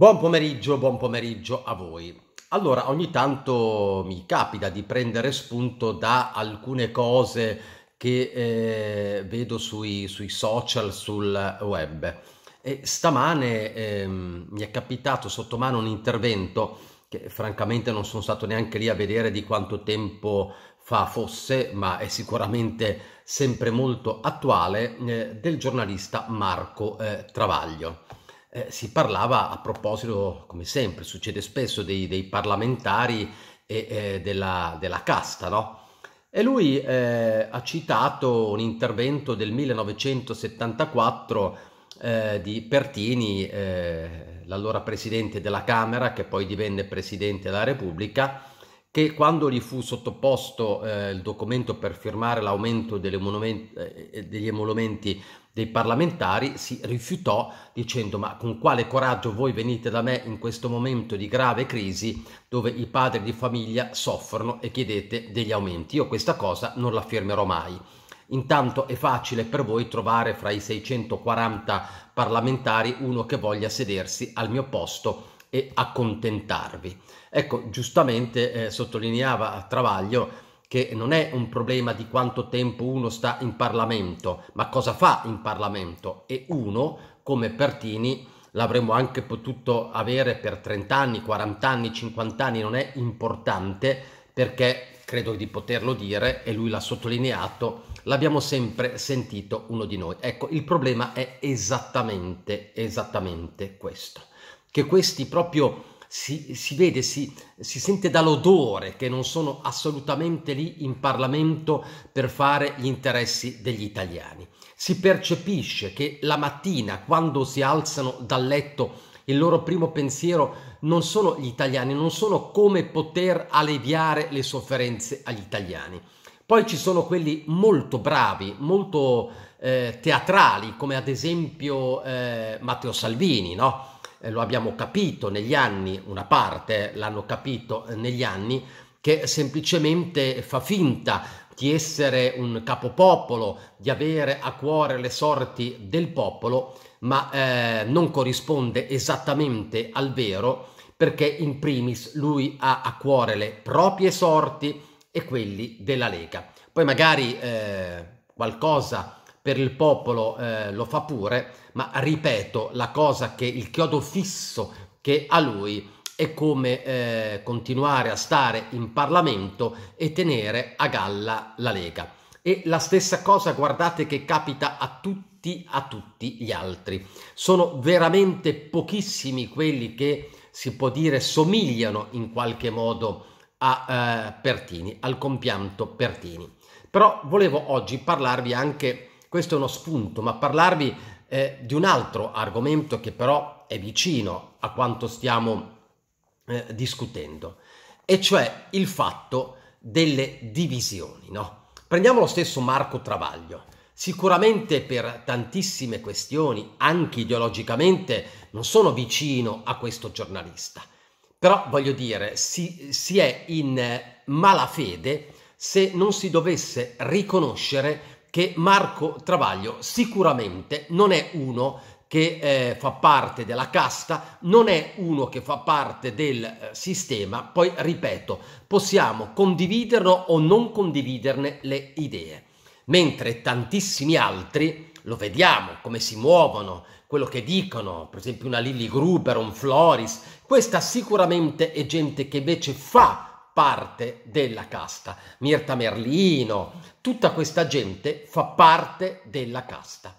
Buon pomeriggio, buon pomeriggio a voi. Allora, ogni tanto mi capita di prendere spunto da alcune cose che eh, vedo sui, sui, social, sul web. E stamane eh, mi è capitato sotto mano un intervento che francamente non sono stato neanche lì a vedere di quanto tempo fa fosse, ma è sicuramente sempre molto attuale, eh, del giornalista Marco eh, Travaglio eh, si parlava a proposito, come sempre succede spesso, dei, dei parlamentari e eh, della, della, casta, no? E lui eh, ha citato un intervento del 1974 eh, di Pertini, eh, l'allora presidente della Camera, che poi divenne presidente della Repubblica, che quando gli fu sottoposto eh, il documento per firmare l'aumento degli emolumenti, eh, eh, degli emolumenti dei parlamentari si rifiutò dicendo ma con quale coraggio voi venite da me in questo momento di grave crisi dove i padri di famiglia soffrono e chiedete degli aumenti. Io questa cosa non la firmerò mai. Intanto è facile per voi trovare fra i 640 parlamentari uno che voglia sedersi al mio posto e accontentarvi. Ecco, giustamente eh, sottolineava Travaglio che non è un problema di quanto tempo uno sta in Parlamento, ma cosa fa in Parlamento e uno, come Pertini, l'avremmo anche potuto avere per 30 anni, 40 anni, 50 anni, non è importante perché credo di poterlo dire e lui l'ha sottolineato, l'abbiamo sempre sentito uno di noi. Ecco, il problema è esattamente, esattamente questo che questi proprio si, si vede, si, si, sente dall'odore che non sono assolutamente lì in Parlamento per fare gli interessi degli italiani. Si percepisce che la mattina, quando si alzano dal letto, il loro primo pensiero non sono gli italiani, non sono come poter alleviare le sofferenze agli italiani. Poi ci sono quelli molto bravi, molto eh, teatrali, come ad esempio eh, Matteo Salvini, no? eh, lo abbiamo capito negli anni, una parte l'hanno capito eh, negli anni, che semplicemente fa finta di essere un capopopolo, di avere a cuore le sorti del popolo, ma eh, non corrisponde esattamente al vero, perché in primis lui ha a cuore le proprie sorti e quelli della Lega. Poi magari eh, qualcosa per il popolo eh, lo fa pure, ma ripeto, la cosa che il chiodo fisso che ha lui è come eh, continuare a stare in Parlamento e tenere a galla la Lega. E la stessa cosa, guardate, che capita a tutti, a tutti gli altri. Sono veramente pochissimi quelli che si può dire somigliano in qualche modo a eh, Pertini, al compianto Pertini. Però volevo oggi parlarvi anche di questo è uno spunto, ma parlarvi eh, di un altro argomento che però è vicino a quanto stiamo eh, discutendo, e cioè il fatto delle divisioni. No? Prendiamo lo stesso Marco Travaglio. Sicuramente per tantissime questioni, anche ideologicamente, non sono vicino a questo giornalista. Però voglio dire, si, si è in eh, malafede se non si dovesse riconoscere che Marco Travaglio sicuramente non è uno che eh, fa parte della casta, non è uno che fa parte del eh, sistema, poi ripeto, possiamo condividerlo o non condividerne le idee, mentre tantissimi altri, lo vediamo come si muovono, quello che dicono, per esempio una Lilly Gruber, un Floris, questa sicuramente è gente che invece fa parte della casta. Mirta Merlino, tutta questa gente fa parte della casta.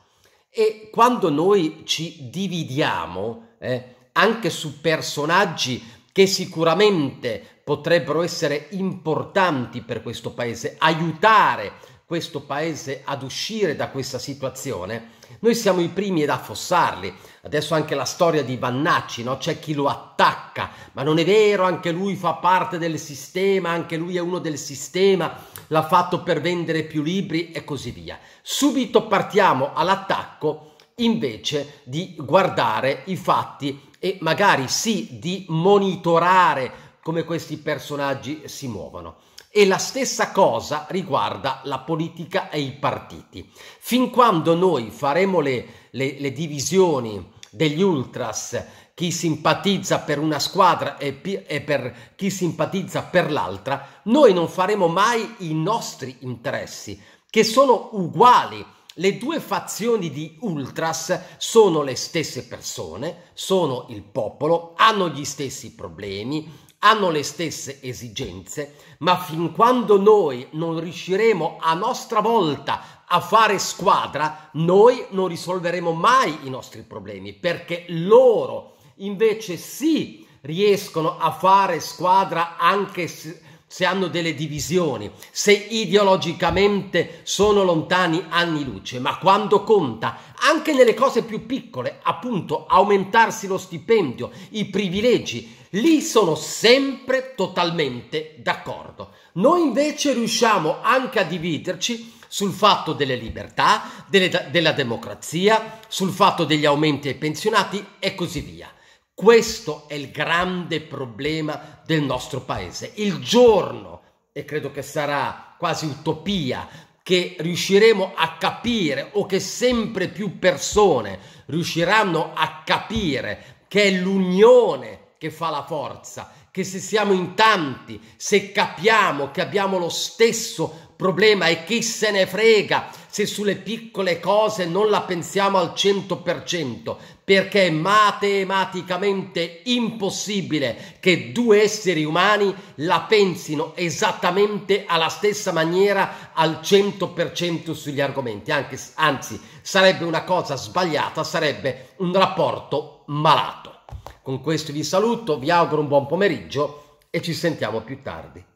E quando noi ci dividiamo eh, anche su personaggi che sicuramente potrebbero essere importanti per questo paese, aiutare questo paese ad uscire da questa situazione, noi siamo i primi ad affossarli. Adesso anche la storia di Vannacci, no? c'è chi lo attacca, ma non è vero, anche lui fa parte del sistema, anche lui è uno del sistema, l'ha fatto per vendere più libri e così via. Subito partiamo all'attacco invece di guardare i fatti e magari sì di monitorare come questi personaggi si muovono. E la stessa cosa riguarda la politica e i partiti. Fin quando noi faremo le, le, le divisioni degli ultras, chi simpatizza per una squadra e, per chi simpatizza per l'altra, noi non faremo mai i nostri interessi, che sono uguali. Le due fazioni di ultras sono le stesse persone, sono il popolo, hanno gli stessi problemi, hanno le stesse esigenze, ma fin quando noi non riusciremo a nostra volta a fare squadra, noi non risolveremo mai i nostri problemi, perché loro invece sì riescono a fare squadra anche se se hanno delle divisioni, se ideologicamente sono lontani anni luce, ma quando conta, anche nelle cose più piccole, appunto aumentarsi lo stipendio, i privilegi, lì sono sempre totalmente d'accordo. Noi invece riusciamo anche a dividerci sul fatto delle libertà, delle, della democrazia, sul fatto degli aumenti ai pensionati e così via. Questo è il grande problema del nostro paese. Il giorno, e credo che sarà quasi utopia, che riusciremo a capire o che sempre più persone riusciranno a capire che è l'unione che fa la forza che se siamo in tanti, se capiamo che abbiamo lo stesso problema e chi se ne frega se sulle piccole cose non la pensiamo al 100%, perché è matematicamente impossibile che due esseri umani la pensino esattamente alla stessa maniera al 100% sugli argomenti, anche, anzi sarebbe una cosa sbagliata, sarebbe un rapporto malato. Con questo vi saluto, vi auguro un buon pomeriggio e ci sentiamo più tardi.